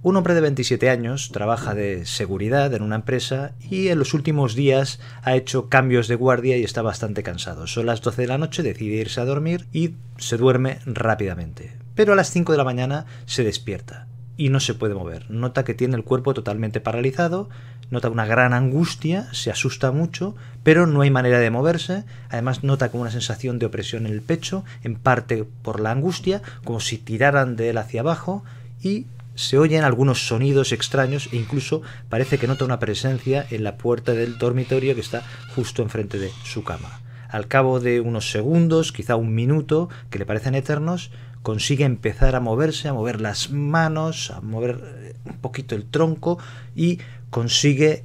Un hombre de 27 años trabaja de seguridad en una empresa y en los últimos días ha hecho cambios de guardia y está bastante cansado. Son las 12 de la noche, decide irse a dormir y se duerme rápidamente. Pero a las 5 de la mañana se despierta y no se puede mover. Nota que tiene el cuerpo totalmente paralizado, nota una gran angustia, se asusta mucho, pero no hay manera de moverse. Además nota como una sensación de opresión en el pecho, en parte por la angustia, como si tiraran de él hacia abajo y se oyen algunos sonidos extraños e incluso parece que nota una presencia en la puerta del dormitorio que está justo enfrente de su cama. Al cabo de unos segundos, quizá un minuto, que le parecen eternos, consigue empezar a moverse, a mover las manos, a mover eh, un poquito el tronco y consigue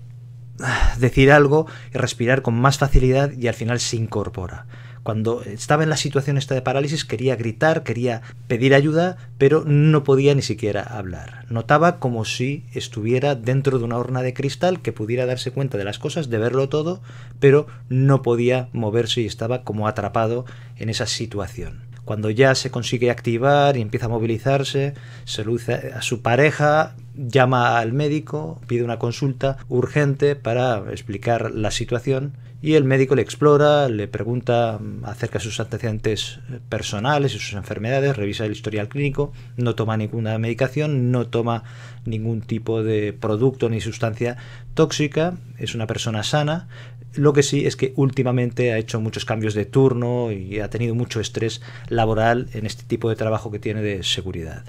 ah, decir algo y respirar con más facilidad y al final se incorpora cuando estaba en la situación esta de parálisis quería gritar, quería pedir ayuda, pero no podía ni siquiera hablar. Notaba como si estuviera dentro de una horna de cristal que pudiera darse cuenta de las cosas, de verlo todo, pero no podía moverse y estaba como atrapado en esa situación cuando ya se consigue activar y empieza a movilizarse, se luce a su pareja, llama al médico, pide una consulta urgente para explicar la situación y el médico le explora, le pregunta mm, acerca de sus antecedentes personales y sus enfermedades, revisa el historial clínico, no toma ninguna medicación, no toma ningún tipo de producto ni sustancia tóxica, es una persona sana. Lo que sí es que últimamente ha hecho muchos cambios de turno y ha tenido mucho estrés laboral en este tipo de trabajo que tiene de seguridad.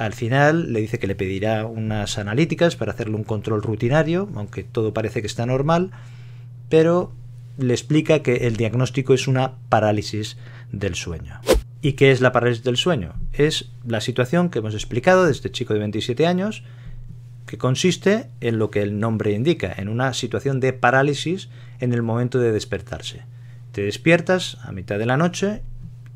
Al final le dice que le pedirá unas analíticas para hacerle un control rutinario, aunque todo parece que está normal, pero le explica que el diagnóstico es una parálisis del sueño. ¿Y qué es la parálisis del sueño? Es la situación que hemos explicado de este chico de 27 años, que consiste en lo que el nombre indica, en una situación de parálisis en el momento de despertarse. Te despiertas a mitad de la noche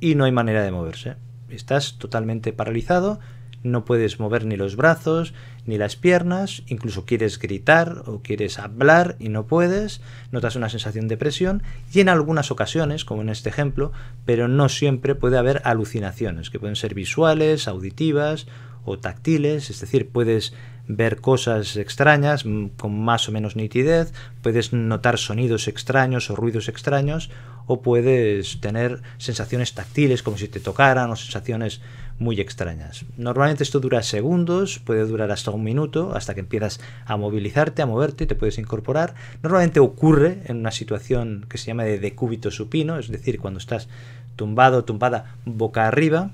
y no hay manera de moverse. Estás totalmente paralizado no puedes mover ni los brazos ni las piernas, incluso quieres gritar o quieres hablar y no puedes, notas una sensación de presión y en algunas ocasiones, como en este ejemplo, pero no siempre puede haber alucinaciones, que pueden ser visuales, auditivas o táctiles, es decir, puedes ver cosas extrañas mm, con más o menos nitidez, puedes notar sonidos extraños o ruidos extraños, o puedes tener sensaciones táctiles como si te tocaran o sensaciones muy extrañas. Normalmente esto dura segundos, puede durar hasta un minuto, hasta que empiezas a movilizarte, a moverte, y te puedes incorporar. Normalmente ocurre en una situación que se llama de decúbito supino, es decir, cuando estás tumbado, tumbada, boca arriba.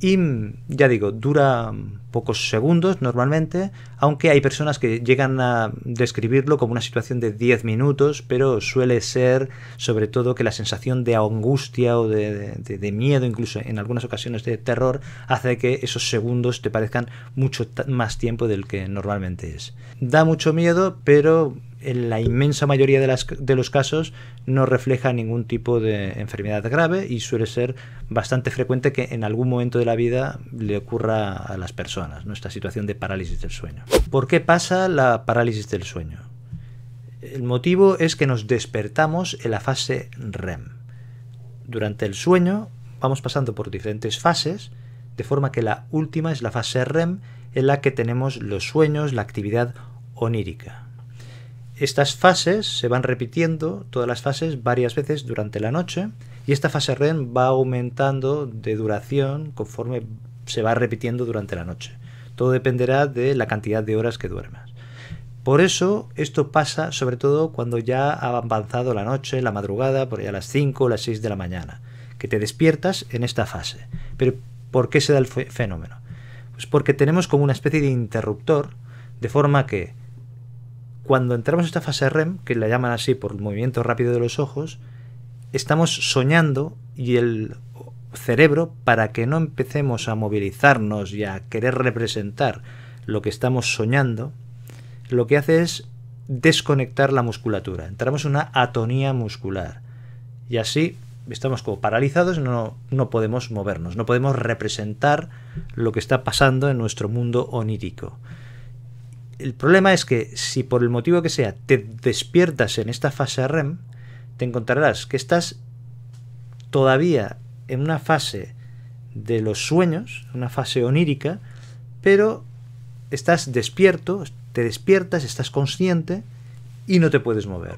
Y ya digo, dura pocos segundos normalmente, aunque hay personas que llegan a describirlo como una situación de 10 minutos, pero suele ser sobre todo que la sensación de angustia o de, miedo, incluso en algunas ocasiones de terror, hace que esos segundos te parezcan mucho más tiempo del que normalmente es. Da mucho miedo, pero en la inmensa mayoría de, de, los casos no refleja ningún tipo de enfermedad grave y suele ser bastante frecuente que en algún momento de la vida le ocurra a las personas nuestra situación de parálisis del sueño. ¿Por qué pasa la parálisis del sueño? El motivo es que nos despertamos en la fase REM. Durante el sueño vamos pasando por diferentes fases, de forma que la última es la fase REM en la que tenemos los sueños, la actividad onírica. Estas fases se van repitiendo, todas las fases, varias veces durante la noche, y esta fase REM va aumentando de duración conforme se va repitiendo durante la noche. Todo dependerá de la cantidad de horas que duermas. Por eso esto pasa sobre todo cuando ya ha avanzado la noche, la madrugada, por allá a las 5 o las 6 de la mañana, que te despiertas en esta fase. Pero ¿por qué se da el fenómeno? Pues porque tenemos como una especie de interruptor, de forma que cuando entramos en esta fase REM, que la llaman así por el movimiento rápido de los ojos, estamos soñando y el cerebro para que no empecemos a movilizarnos y a querer representar lo que estamos soñando, lo que hace es desconectar la musculatura. Entramos en una atonía muscular. Y así estamos como paralizados, no, no podemos movernos, no podemos representar lo que está pasando en nuestro mundo onírico. El problema es que si por el motivo que sea te despiertas en esta fase REM, te encontrarás que estás todavía en una fase de los sueños, una fase onírica, pero estás despierto, te despiertas, estás consciente y no te puedes mover.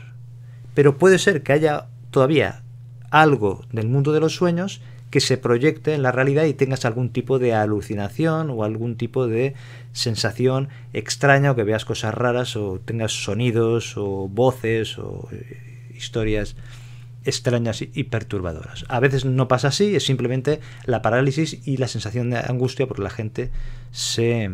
Pero puede ser que haya todavía algo del mundo de los sueños que se proyecte en la realidad y tengas algún tipo de alucinación o algún tipo de sensación extraña o que veas cosas raras o tengas sonidos o voces o eh, historias extrañas y perturbadoras. A veces no pasa así, es simplemente la parálisis y la sensación de angustia porque la gente se,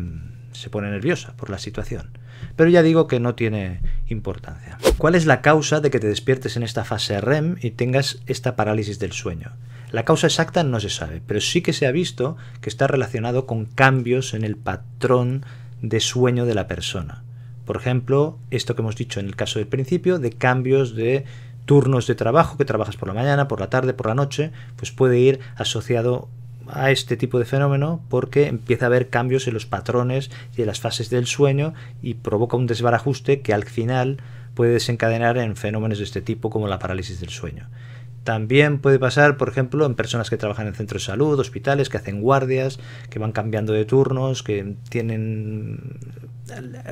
se pone nerviosa por la situación. Pero ya digo que no tiene importancia. ¿Cuál es la causa de que te despiertes en esta fase REM y tengas esta parálisis del sueño? La causa exacta no se sabe, pero sí que se ha visto que está relacionado con cambios en el patrón de sueño de la persona. Por ejemplo, esto que hemos dicho en el caso del principio, de cambios de turnos de trabajo, que trabajas por la mañana, por la tarde, por la noche, pues puede ir asociado a este tipo de fenómeno porque empieza a haber cambios en los patrones y en las fases del sueño y provoca un desbarajuste que al final puede desencadenar en fenómenos de este tipo como la parálisis del sueño. También puede pasar, por ejemplo, en personas que trabajan en centros de salud, hospitales, que hacen guardias, que van cambiando de turnos, que tienen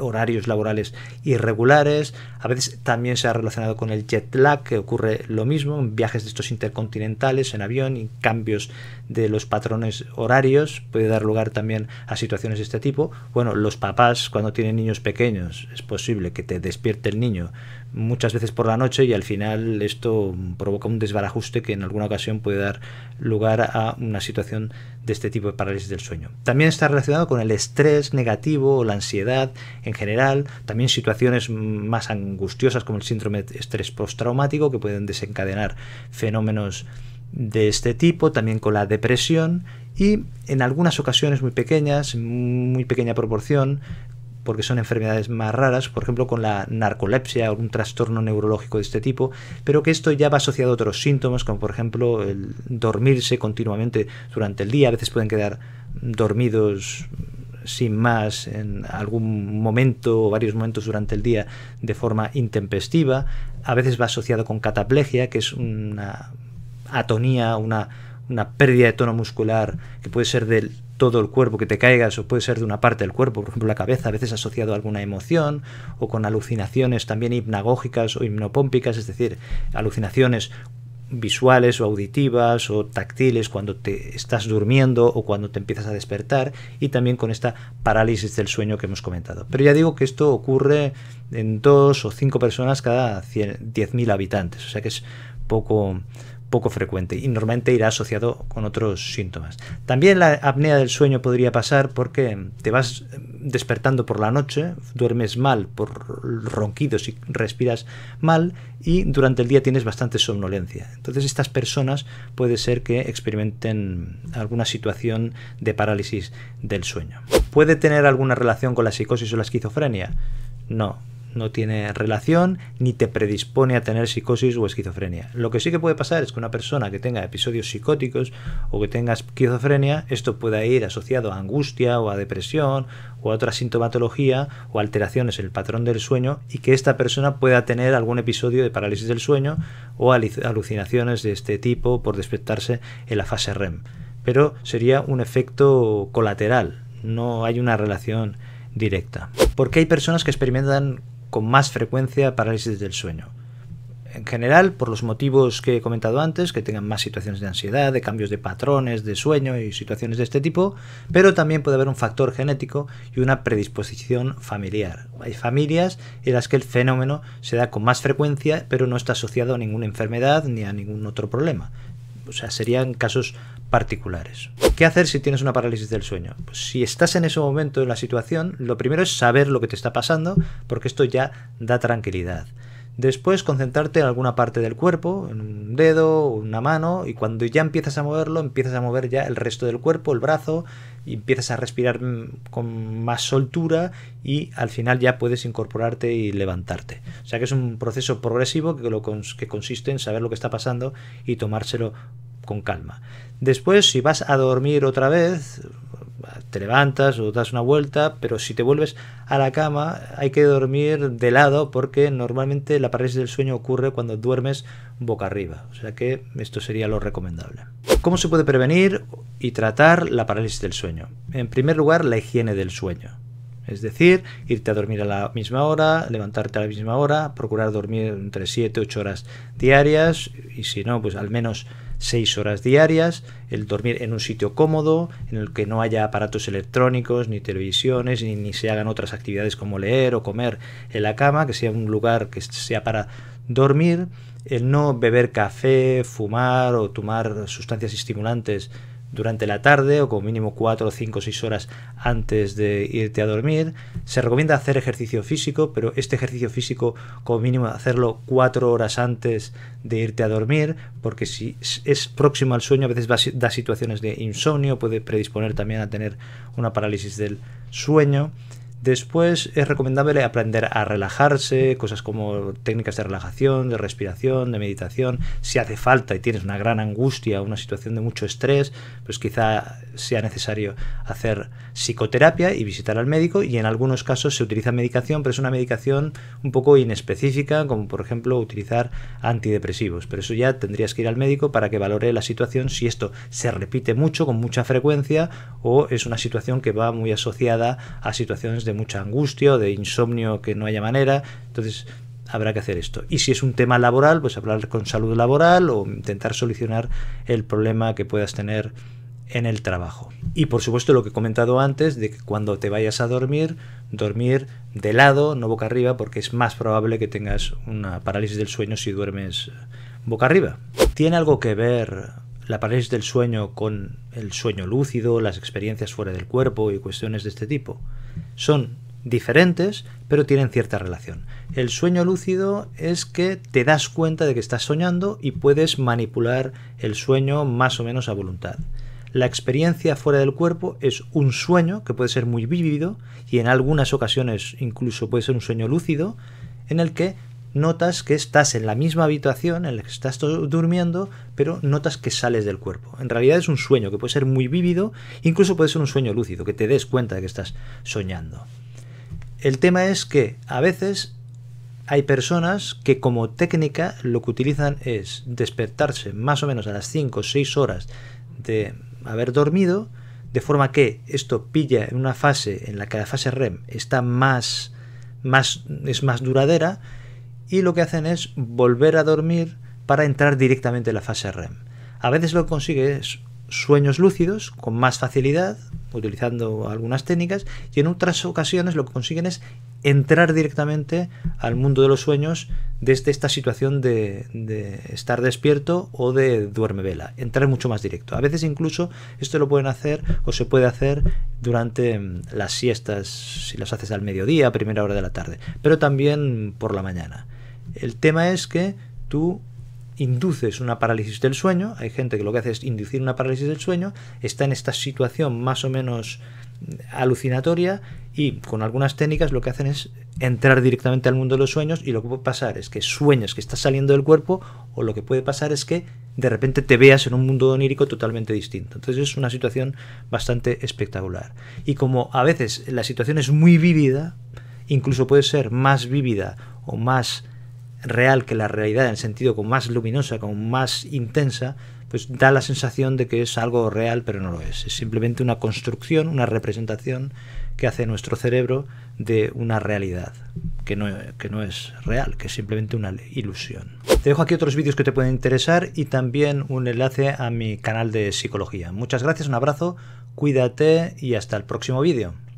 horarios laborales irregulares. A veces también se ha relacionado con el jet lag, que ocurre lo mismo en viajes de estos intercontinentales en avión y cambios de los patrones horarios. Puede dar lugar también a situaciones de este tipo. Bueno, los papás cuando tienen niños pequeños es posible que te despierte el niño muchas veces por la noche y al final esto provoca un desvanecimiento ajuste que en alguna ocasión puede dar lugar a una situación de este tipo de parálisis del sueño. También está relacionado con el estrés negativo o la ansiedad en general, también situaciones más angustiosas como el síndrome de estrés postraumático que pueden desencadenar fenómenos de este tipo, también con la depresión y en algunas ocasiones muy pequeñas, muy pequeña proporción, porque son enfermedades más raras, por ejemplo con la narcolepsia, o algún trastorno neurológico de este tipo, pero que esto ya va asociado a otros síntomas, como por ejemplo el dormirse continuamente durante el día, a veces pueden quedar dormidos sin más en algún momento o varios momentos durante el día de forma intempestiva, a veces va asociado con cataplegia, que es una atonía, una, una pérdida de tono muscular que puede ser del todo el cuerpo, que te caigas, o puede ser de una parte del cuerpo, por ejemplo la cabeza, a veces asociado a alguna emoción, o con alucinaciones también hipnagógicas o hipnopómpicas, es decir, alucinaciones visuales o auditivas o táctiles cuando te estás durmiendo o cuando te empiezas a despertar y también con esta parálisis del sueño que hemos comentado. Pero ya digo que esto ocurre en dos o cinco personas cada 10.000 habitantes, o sea que es poco, poco frecuente y normalmente irá asociado con otros síntomas. También la apnea del sueño podría pasar porque te vas despertando por la noche, duermes mal por ronquidos y respiras mal y durante el día tienes bastante somnolencia. Entonces estas personas puede ser que experimenten alguna situación de parálisis del sueño. ¿Puede tener alguna relación con la psicosis o la esquizofrenia? No, no tiene relación ni te predispone a tener psicosis o esquizofrenia. Lo que sí que puede pasar es que una persona que tenga episodios psicóticos o que tenga esquizofrenia, esto pueda ir asociado a angustia o a depresión o a otra sintomatología o alteraciones en el patrón del sueño y que esta persona pueda tener algún episodio de parálisis del sueño o alucinaciones de este tipo por despertarse en la fase REM. Pero sería un efecto colateral, no hay una relación directa. Porque hay personas que experimentan con más frecuencia parálisis del sueño. En general, por los motivos que he comentado antes, que tengan más situaciones de ansiedad, de cambios de patrones, de sueño y situaciones de este tipo, pero también puede haber un factor genético y una predisposición familiar. Hay familias en las que el fenómeno se da con más frecuencia, pero no está asociado a ninguna enfermedad ni a ningún otro problema. O sea, serían casos particulares. ¿Qué hacer si tienes una parálisis del sueño? Pues si estás en ese momento en la situación, lo primero es saber lo que te está pasando, porque esto ya da tranquilidad. Después concentrarte en alguna parte del cuerpo, en un dedo, una mano, y cuando ya empiezas a moverlo, empiezas a mover ya el resto del cuerpo, el brazo, y empiezas a respirar mm, con más soltura y al final ya puedes incorporarte y levantarte. O sea que es un proceso progresivo que consiste en saber lo que está pasando y tomárselo con calma. Después, si vas a dormir otra vez, te levantas o das una vuelta, pero si te vuelves a la cama hay que dormir de lado porque normalmente la parálisis del sueño ocurre cuando duermes boca arriba. O sea que esto sería lo recomendable. ¿Cómo se puede prevenir y tratar la parálisis del sueño? En primer lugar, la higiene del sueño. Es decir, irte a dormir a la misma hora, levantarte a la misma hora, procurar dormir entre 7 8 horas diarias y si no, pues al menos seis horas diarias, el dormir en un sitio cómodo, en el que no haya aparatos electrónicos, ni televisiones, ni, ni se hagan otras actividades como leer o comer en la cama, que sea un lugar que sea para dormir, el no beber café, fumar o tomar sustancias estimulantes durante la tarde o como mínimo 4, 5, 6 horas antes de irte a dormir. Se recomienda hacer ejercicio físico, pero este ejercicio físico como mínimo hacerlo 4 horas antes de irte a dormir, porque si es próximo al sueño a veces da situaciones de insomnio, puede predisponer también a tener una parálisis del sueño. Después es recomendable aprender a relajarse, cosas como técnicas de relajación, de respiración, de meditación. Si hace falta y tienes una gran angustia, una situación de mucho estrés, pues quizá sea necesario hacer psicoterapia y visitar al médico. Y en algunos casos se utiliza medicación, pero es una medicación un poco inespecífica, como por ejemplo utilizar antidepresivos. Pero eso ya tendrías que ir al médico para que valore la situación si esto se repite mucho, con mucha frecuencia, o es una situación que va muy asociada a situaciones de de mucha angustia, de insomnio que no haya manera. Entonces habrá que hacer esto. Y si es un tema laboral, pues hablar con salud laboral o intentar solucionar el problema que puedas tener en el trabajo. Y por supuesto lo que he comentado antes, de que cuando te vayas a dormir, dormir de lado, no boca arriba, porque es más probable que tengas una parálisis del sueño si duermes boca arriba. ¿Tiene algo que ver la parálisis del sueño con el sueño lúcido, las experiencias fuera del cuerpo y cuestiones de este tipo? son diferentes, pero tienen cierta relación. El sueño lúcido es que te das cuenta de que estás soñando y puedes manipular el sueño más o menos a voluntad. La experiencia fuera del cuerpo es un sueño que puede ser muy vívido y en algunas ocasiones incluso puede ser un sueño lúcido en el que notas que estás en la misma habitación en la que estás durmiendo, pero notas que sales del cuerpo. En realidad es un sueño que puede ser muy vívido, incluso puede ser un sueño lúcido, que te des cuenta de que estás soñando. El tema es que a veces hay personas que como técnica lo que utilizan es despertarse más o menos a las 5 o 6 horas de haber dormido, de forma que esto pilla en una fase en la que la fase REM está más, más es más duradera y lo que hacen es volver a dormir para entrar directamente en la fase REM. A veces lo que consigue es sueños lúcidos con más facilidad, utilizando algunas técnicas, y en otras ocasiones lo que consiguen es entrar directamente al mundo de los sueños desde esta situación de, de estar despierto o de duerme vela, entrar mucho más directo. A veces incluso esto lo pueden hacer o se puede hacer durante mm, las siestas, si las haces al mediodía, a primera hora de la tarde, pero también por la mañana. El tema es que tú induces una parálisis del sueño, hay gente que lo que hace es inducir una parálisis del sueño, está en esta situación más o menos alucinatoria y con algunas técnicas lo que hacen es entrar directamente al mundo de los sueños y lo que puede pasar es que sueñas que estás saliendo del cuerpo o lo que puede pasar es que de repente te veas en un mundo onírico totalmente distinto. Entonces es una situación bastante espectacular. Y como a veces la situación es muy vívida, incluso puede ser más vívida o más real que la realidad en sentido como más luminosa, como más intensa, pues da la sensación de que es algo real, pero no lo es. Es simplemente una construcción, una representación que hace nuestro cerebro de una realidad que no, que no es real, que es simplemente una ilusión. Te dejo aquí otros vídeos que te pueden interesar y también un enlace a mi canal de psicología. Muchas gracias, un abrazo, cuídate y hasta el próximo vídeo.